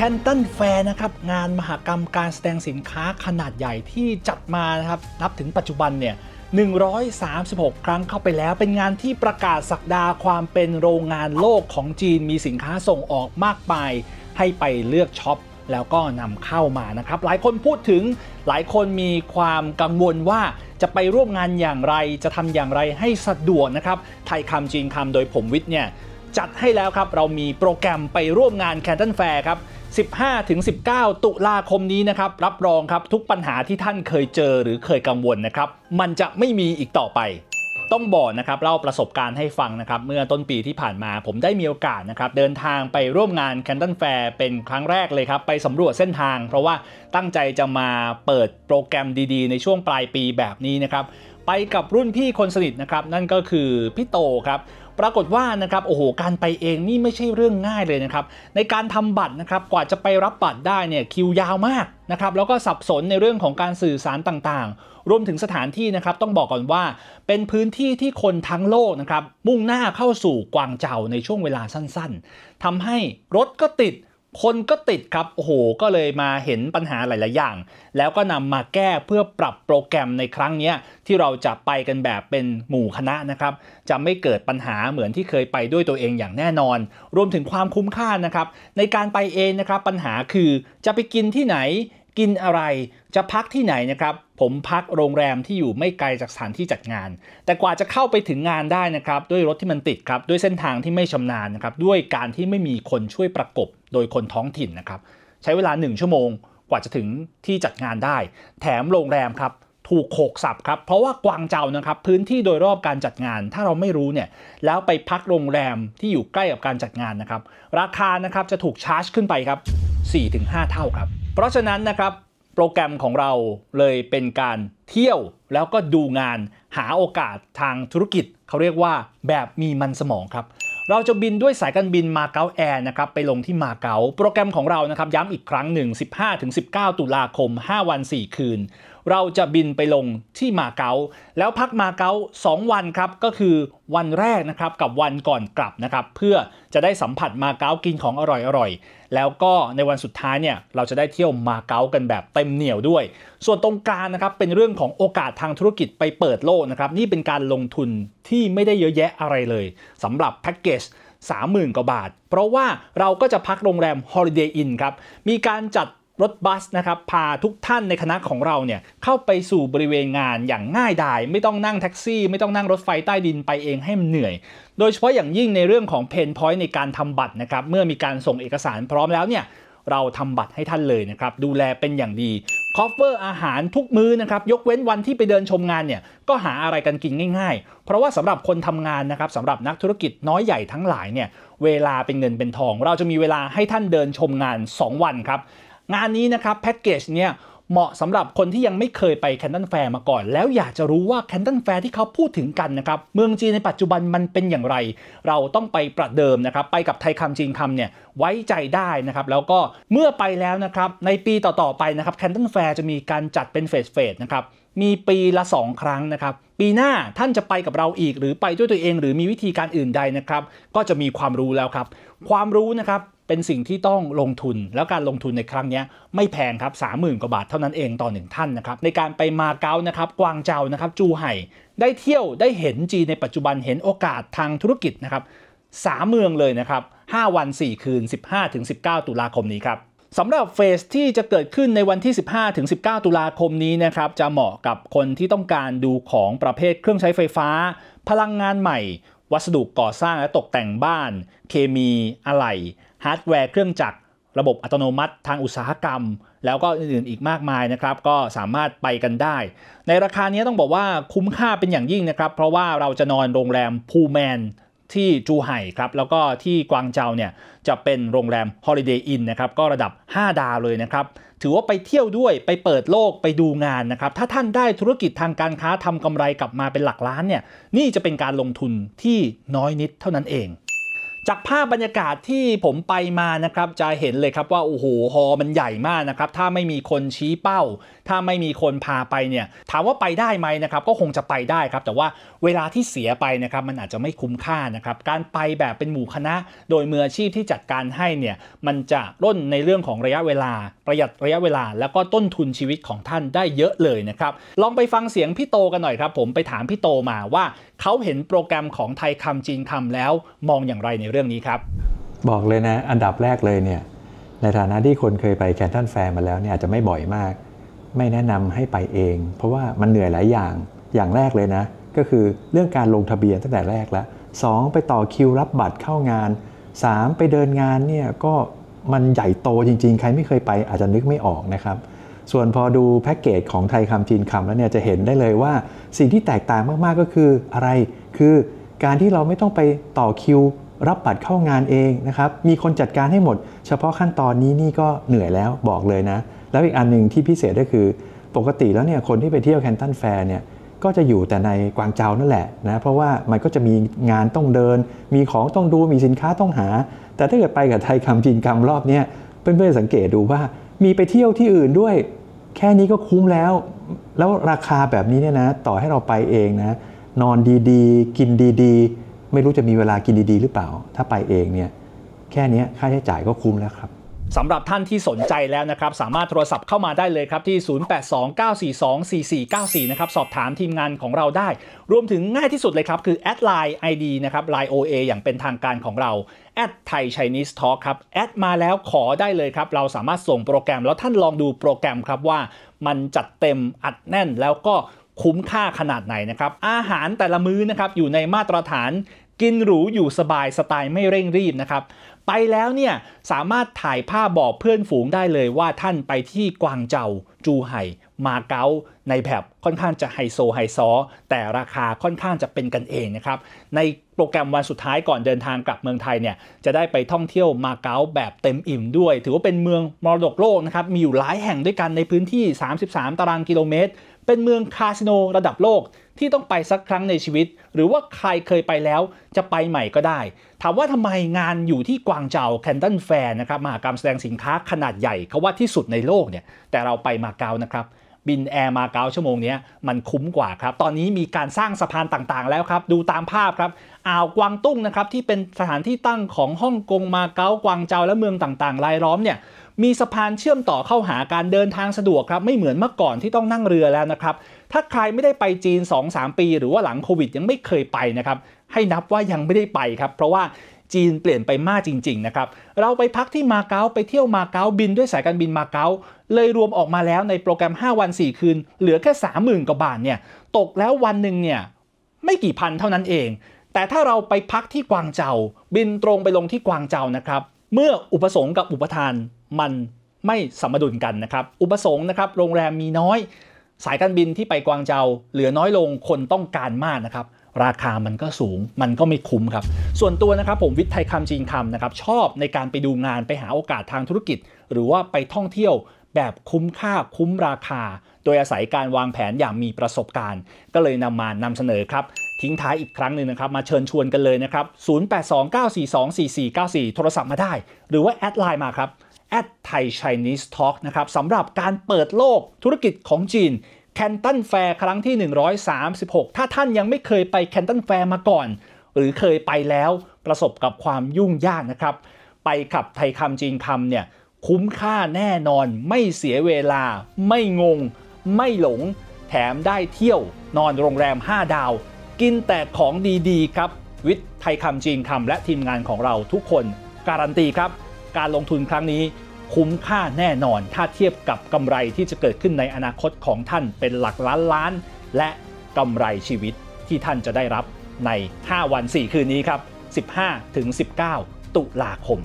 แคนตันแฟร์นะครับงานมหกรรมการแสดงสินค้าขนาดใหญ่ที่จัดมานะครับนับถึงปัจจุบันเนี่ย136 ครั้งเข้าไปแล้ว เป็นงานที่ประกาศสักดาความเป็นโรงงานโลกของจีนมีสินค้าส่งออกมากมายให้ไปเลือกช็อปแล้วก็นำเข้ามานะครับหลายคนพูดถึงหลายคนมีความกังวลว่าจะไปร่วมงานอย่างไรจะทำอย่างไรให้สะดวกนะครับไทยคำจีนคำโดยผมวิทย์เนี่ยจัดให้แล้วครับเรามีโปรแกรมไปร่วมงานแคนตันแฟร์ครับ15-19 ตุลาคมนี้นะครับ รับรองครับทุกปัญหาที่ท่านเคยเจอหรือเคยกังวลนะครับ มันจะไม่มีอีกต่อไป ต้องบอกนะครับเล่าประสบการณ์ให้ฟังนะครับ เมื่อต้นปีที่ผ่านมาผมได้มีโอกาสนะครับ เดินทางไปร่วมงาน c a n ตันแฟร์เป็นครั้งแรกเลยครับ ไปสำรวจเส้นทาง เพราะว่าตั้งใจจะมาเปิดโปรแกรมดี ๆ ในช่วงปลายปีแบบนี้นะครับไปกับรุ่นพี่คนสนิทนะครับนั่นก็คือพี่โตครับปรากฏว่านะครับโอ้โหการไปเองนี่ไม่ใช่เรื่องง่ายเลยนะครับ ในการทำบัตรนะครับ กว่าจะไปรับบัตรได้เนี่ยคิวยาวมากนะครับแล้วก็สับสนในเรื่องของการสื่อสารต่างๆ รวมถึงสถานที่นะครับต้องบอกก่อนว่าเป็นพื้นที่ที่คนทั้งโลก นะครับมุ่งหน้าเข้าสู่กวางเจาในช่วงเวลาสั้นๆ ทำให้รถก็ติดคนก็ติดครับ โอ้โห ก็เลยมาเห็นปัญหาหลาย ๆ อย่าง แล้วก็นำมาแก้เพื่อปรับโปรแกรมในครั้งนี้ที่เราจะไปกันแบบเป็นหมู่คณะนะครับ จะไม่เกิดปัญหาเหมือนที่เคยไปด้วยตัวเองอย่างแน่นอน รวมถึงความคุ้มค่านะครับ ในการไปเองนะครับปัญหาคือจะไปกินที่ไหนกินอะไรจะพักที่ไหนนะครับ ผมพักโรงแรมที่อยู่ไม่ไกลจากสถานที่จัดงาน แต่กว่าจะเข้าไปถึงงานได้นะครับ ด้วยรถที่มันติดครับ ด้วยเส้นทางที่ไม่ชำนาญนะครับ ด้วยการที่ไม่มีคนช่วยประกบ โดยคนท้องถิ่นนะครับใช้เวลา 1 ชั่วโมงกว่าจะถึงที่จัดงานได้ แถมโรงแรมครับถูกโขกสับครับเพราะว่ากวางเจานะครับพื้นที่โดยรอบการจัดงานถ้าเราไม่รู้เนี่ย แล้วไปพักโรงแรมที่อยู่ใกล้กับการจัดงานนะครับ ราคานะครับจะถูกชาร์จ ขึ้นไปครับ4-5 เท่าครับเพราะฉะนั้นนะครับโปรแกรมของเราเลยเป็นการเที่ยวแล้วก็ดูงานหาโอกาสทางธุรกิจเขาเรียกว่าแบบมีมันสมองครับเราจะบินด้วยสายการบินมาเก๊าแอร์นะครับไปลงที่มาเก๊าโปรแกรมของเรานะครับย้ำอีกครั้งหนึ่ง15-19 ตุลาคม5วัน4 คืนเราจะบินไปลงที่มาเก๊าแล้วพักมาเก๊า2 วันครับ ก็คือวันแรกนะครับ กับวันก่อนกลับนะครับ เพื่อจะได้สัมผัสมาเก๊ากินของอร่อยอร่อยแล้วก็ในวันสุดท้ายเนี่ย เราจะได้เที่ยวมาเก๊ากันแบบเต็มเหนียวด้วย ส่วนตรงกลางนะครับเป็นเรื่องของโอกาสทางธุรกิจไปเปิดโลกนะครับ นี่เป็นการลงทุนที่ไม่ได้เยอะแยะอะไรเลยสำหรับแพ็กเกจ30,000กว่าบาท เพราะว่าเราก็จะพักโรงแรม Holiday Inn ครับมีการจัดรถบัสนะครับพาทุกท่านในคณะของเราเนี่ยเข้าไปสู่บริเวณงานอย่างง่ายดายไม่ต้องนั่งแท็กซี่ ไม่ต้องนั่งรถไฟใต้ดินไปเองให้มันเหนื่อย โดยเฉพาะอย่างยิ่งในเรื่องของเพนพอยต์ในการทำบัตรนะครับเมื่อมีการส่งเอกสาร พร้อมแล้วเนี่ยเราทำบัตรให้ท่านเลยนะครับดูแลเป็นอย่างดี คอฟเวอร์อาหารทุกมื้อนะครับยกเว้นวันที่ไปเดินชมงานเนี่ยก็หาอะไรกันกินง่ายๆเพราะว่าสำหรับคนทำงานนะครับสำหรับนักธุรกิจน้อยใหญ่ทั้งหลายเนี่ยเวลาเป็นเงินเป็นทอง เราจะมีเวลาให้ท่านเดินชมงาน 2 วันครับงานนี้นะครับแพ็กเกจเนี่ย เหมาะสำหรับคนที่ยังไม่เคยไปแคนตันแฟร์มาก่อน แล้วอยากจะรู้ว่าแคนตันแฟร์ที่เขาพูดถึงกันนะครับเมืองจีนในปัจจุบันมันเป็นอย่างไร เราต้องไปประเดิมนะครับ ไปกับไทยคำจีนคำเนี่ยไว้ใจได้นะครับ แล้วก็เมื่อไปแล้วนะครับ ในปีต่อๆไปนะครับแคนตันแฟร์จะมีการจัดเป็นเฟสเฟสนะครับมีปีละ 2 ครั้งนะครับปีหน้าท่านจะไปกับเราอีกหรือไปด้วยตัวเอง หรือมีวิธีการอื่นใดนะครับ ก็จะมีความรู้แล้วครับ ความรู้นะครับเป็นสิ่งที่ต้องลงทุน แล้วการลงทุนในครั้งนี้ ไม่แพงครับสามหมื่นกว่าบาทเท่านั้นเองต่อหนึ่งท่านนะครับ ในการไปมาเก๊านะครับ กวางเจานะครับ จูไห่ ได้เที่ยว ได้เห็นจีในปัจจุบัน เห็นโอกาสทางธุรกิจนะครับสามเมืองเลยนะครับ5วัน 4 คืน 15-19 ตุลาคมนี้ครับสำหรับเฟสที่จะเกิดขึ้นในวันที่ 15-19 ตุลาคมนี้นะครับ จะเหมาะกับคนที่ต้องการดูของประเภทเครื่องใช้ไฟฟ้า พลังงานใหม่ วัสดุก่อสร้างและตกแต่งบ้าน เคมีอะไหล่ฮาร์ดแวร์เครื่องจักรระบบอัตโนมัติทางอุตสาหกรรม แล้วก็อื่นๆอีกมากมายนะครับ ก็สามารถไปกันได้ ในราคานี้ต้องบอกว่าคุ้มค่าเป็นอย่างยิ่งนะครับ เพราะว่าเราจะนอนโรงแรมพูแมนที่จูไห่ครับ แล้วก็ที่กวางเจาเนี่ยจะเป็นโรงแรม Holiday Inn นะครับ ก็ระดับ 5 ดาวเลยนะครับ ถือว่าไปเที่ยวด้วยไปเปิดโลกไปดูงานนะครับถ้าท่านได้ธุรกิจทางการค้าทำกำไรกลับมาเป็นหลักล้านเนี่ยนี่จะเป็นการลงทุนที่น้อยนิดเท่านั้นเองจากภาพบรรยากาศที่ผมไปมานะครับ จะเห็นเลยครับว่า โอ้โหฮอมันใหญ่มากนะครับ ถ้าไม่มีคนชี้เป้าถ้าไม่มีคนพาไปเนี่ยถามว่าไปได้ไหมนะครับก็คงจะไปได้ครับ แต่ว่าเวลาที่เสียไปนะครับมันอาจจะไม่คุ้มค่านะครับการไปแบบเป็นหมู่คณะ โดยมืออาชีพที่จัดการให้เนี่ยมันจะร่นในเรื่องของระยะเวลา ประหยัดระยะเวลาแล้วก็ต้นทุนชีวิตของท่านได้เยอะเลยนะครับลองไปฟังเสียงพี่โตกันหน่อยครับ ผมไปถามพี่โตมาว่า เขาเห็นโปรแกรมของไทยคำจีนคำแล้ว มองอย่างไรในเรื่องนี้ครับบอกเลยนะ อันดับแรกเลยเนี่ยในฐานะที่คนเคยไปแคนทันแฟร์มาแล้วเนี่ยอาจจะไม่บ่อยมากไม่แนะนำให้ไปเอง เพราะว่ามันเหนื่อยหลายอย่างอย่างแรกเลยนะ ก็คือเรื่องการลงทะเบียนตั้งแต่แรกแล้วสไปต่อคิวรับบัตรเข้างาน 3 ไปเดินงานเนี่ยก็มันใหญ่โตจริงๆ ใครไม่เคยไปอาจจะนึกไม่ออกนะครับ ส่วนพอดูแพ็กเกจของไทยคำจีนคำแล้วเนี่ยจะเห็นได้เลยว่าสิ่งที่แตกต่างมากๆ ก็คืออะไรคือการที่เราไม่ต้องไปต่อคิวรับบัตรเข้างานเองนะครับ มีคนจัดการให้หมด เฉพาะขั้นตอนนี้นี่ก็เหนื่อยแล้วบอกเลยนะแล้วอีกอันหนึ่งที่พิเศษก็คือปกติแล้วเนี่ยคนที่ไปเที่ยวแคนตันแฟร์เนี่ยก็จะอยู่แต่ในกวางเจานั่นแหละนะเพราะว่ามันก็จะมีงานต้องเดิน มีของต้องดูมีสินค้าต้องหา แต่ถ้าเกิดไปกับไทยคำจีนคำรอบเนี้ยเพื่อนๆสังเกตดูว่ามีไปเที่ยวที่อื่นด้วย แค่นี้ก็คุ้มแล้ว แล้วราคาแบบนี้เนี่ยนะต่อให้เราไปเองนะนอนดีๆ กินดี ๆ ไม่รู้จะมีเวลากินดี ๆ หรือเปล่า ถ้าไปเองเนี่ยแค่นี้ค่าใช้จ่ายก็คุ้มแล้วครับสำหรับท่านที่สนใจแล้วนะครับ สามารถโทรศัพท์เข้ามาได้เลยครับ ที่ 0829424494 นะครับ สอบถามทีมงานของเราได้ รวมถึงง่ายที่สุดเลยครับ คือแอดไลน์ ID นะครับ Line OA อย่างเป็นทางการของเราแอดไทยชนีสทอล์ครับแอดมาแล้วขอได้เลยครับเราสามารถส่งโปรแกรมแล้วท่านลองดูโปรแกรมครับว่ามันจัดเต็มอัดแน่นแล้วก็คุ้มค่าขนาดไหนนะครับอาหารแต่ละมื้อนะครับอยู่ในมาตรฐานกินหรูอยู่สบายสไตล์ไม่เร่งรีบนะครับ ไปแล้วเนี่ยสามารถถ่ายภาพบอกเพื่อนฝูงได้เลยว่าท่านไปที่กวางเจาจูไห่ มาเก๊าในแบบค่อนข้างจะไฮโซไฮซอแต่ราคาค่อนข้างจะเป็นกันเองนะครับในโปรแกรมวันสุดท้ายก่อนเดินทางกลับเมืองไทยเนี่ยจะได้ไปท่องเที่ยวมาเก๊าแบบเต็มอิ่มด้วย ถือว่าเป็นเมืองมรดกโลกนะครับมีอยู่หลายแห่งด้วยกันในพื้นที่ 33 ตารางกิโลเมตรเป็นเมืองคาสิโนระดับโลกที่ต้องไปสักครั้งในชีวิต หรือว่าใครเคยไปแล้วจะไปใหม่ก็ได้ ถามว่าทำไมงานอยู่ที่กวางเจาแคนตันแฟร์นะครับมหากรรมแสดงสินค้าขนาดใหญ่เขาว่าที่สุดในโลกเนี่ยแต่เราไปมาเก๊านะครับ บินแอร์มาเก๊าชั่วโมงนี้มันคุ้มกว่าครับ ตอนนี้มีการสร้างสะพานต่างๆ แล้วครับ ดูตามภาพครับอ่าวกวางตุ้งนะครับที่เป็นสถานที่ตั้งของฮ่องกงมาเก๊ากวางเจาและเมืองต่างๆรายล้อมเนี่ยมีสะพานเชื่อมต่อเข้าหาการเดินทางสะดวกครับไม่เหมือนเมื่อก่อนที่ต้องนั่งเรือแล้วนะครับถ้าใครไม่ได้ไปจีน 2-3 ปีหรือว่าหลังโควิดยังไม่เคยไปนะครับให้นับว่ายังไม่ได้ไปครับเพราะว่าจีนเปลี่ยนไปมากจริง ๆนะครับ เราไปพักที่มาเก๊าไปเที่ยวมาเก๊าบินด้วยสายการบินมาเก๊าเลยรวมออกมาแล้วในโปรแกรม 5 วัน 4 คืนเหลือแค่30,000กว่าบาทเนี่ยตกแล้ววันหนึ่งเนี่ยไม่กี่พันเท่านั้นเอง แต่ถ้าเราไปพักที่กวางเจาบินตรงไปลงที่กวางเจานะครับเมื่ออุปสงค์กับอุปทานมันไม่สมดุลกันนะครับ อุปสงค์นะครับ โรงแรมมีน้อย สายการบินที่ไปกวางเจา เหลือน้อยลงคนต้องการมากนะครับ ราคามันก็สูง มันก็ไม่คุ้มครับ ส่วนตัวนะครับ ผมวิทย์ไทยคำจีนคำนะครับ ชอบในการไปดูงานไปหาโอกาสทางธุรกิจ หรือว่าไปท่องเที่ยวแบบคุ้มค่าคุ้มราคาดยอาศัยการวางแผนอย่างมีประสบการณ์ ก็เลยนำมานำเสนอครับ ทิ้งท้ายอีกครั้งหนึ่งนะครับ มาเชิญชวนกันเลยนะครับ 0829424494 โทรศัพท์มาได้ หรือว่าแอดไลน์มาครับแอดไทยไชนีสทอล์กนะครับสำหรับการเปิดโลกธุรกิจของจีนแคนตันแฟร์ครั้งที่ 136 ถ้าท่านยังไม่เคยไปแคนตันแฟร์มาก่อน หรือเคยไปแล้วประสบกับความยุ่งยากนะครับไปขับไทยคำจีนคำเนี่ยคุ้มค่าแน่นอน ไม่เสียเวลาไม่งงไม่หลงแถมได้เที่ยวนอนโรงแรม 5 ดาว กินแต่ของดีๆครับ วิทย์ไทยคำจีนคำและทีมงานของเราทุกคนการันตีครับ การลงทุนครั้งนี้คุ้มค่าแน่นอน ถ้าเทียบกับกำไรที่จะเกิดขึ้นในอนาคตของท่านเป็นหลักล้านล้าน และกำไรชีวิตที่ท่านจะได้รับใน 5 วัน 4 คืนนี้ครับ 15-19 ตุลาคม